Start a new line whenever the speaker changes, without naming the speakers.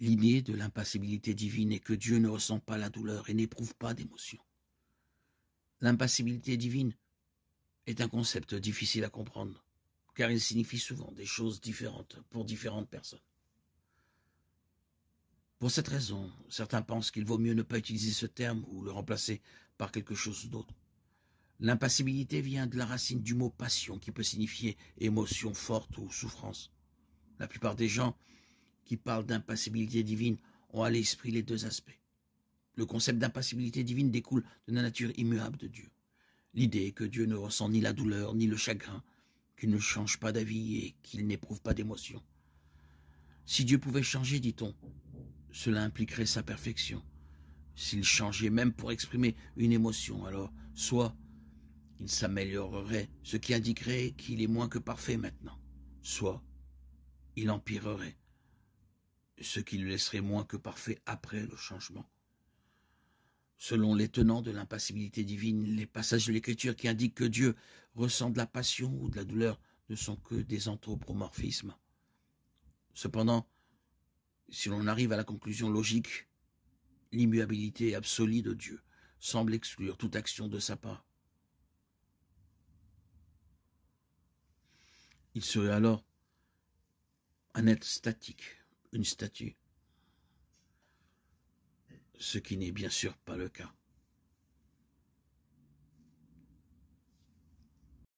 L'idée de l'impassibilité divine est que Dieu ne ressent pas la douleur et n'éprouve pas d'émotion. L'impassibilité divine est un concept difficile à comprendre, car il signifie souvent des choses différentes pour différentes personnes. Pour cette raison, certains pensent qu'il vaut mieux ne pas utiliser ce terme ou le remplacer par quelque chose d'autre. L'impassibilité vient de la racine du mot passion qui peut signifier émotion forte ou souffrance. La plupart des gens qui parle d'impassibilité divine ont à l'esprit les deux aspects. Le concept d'impassibilité divine découle de la nature immuable de Dieu. L'idée que Dieu ne ressent ni la douleur ni le chagrin, qu'il ne change pas d'avis et qu'il n'éprouve pas d'émotion. Si Dieu pouvait changer, dit-on, cela impliquerait sa perfection. S'il changeait même pour exprimer une émotion, alors soit il s'améliorerait, ce qui indiquerait qu'il est moins que parfait maintenant, soit il empirerait, ce qui le laisserait moins que parfait après le changement. Selon les tenants de l'impassibilité divine, les passages de l'Écriture qui indiquent que Dieu ressent de la passion ou de la douleur ne sont que des anthropomorphismes. Cependant, si l'on arrive à la conclusion logique, l'immuabilité absolue de Dieu semble exclure toute action de sa part. Il serait alors un être statique, une statue. Ce qui n'est bien sûr pas le cas.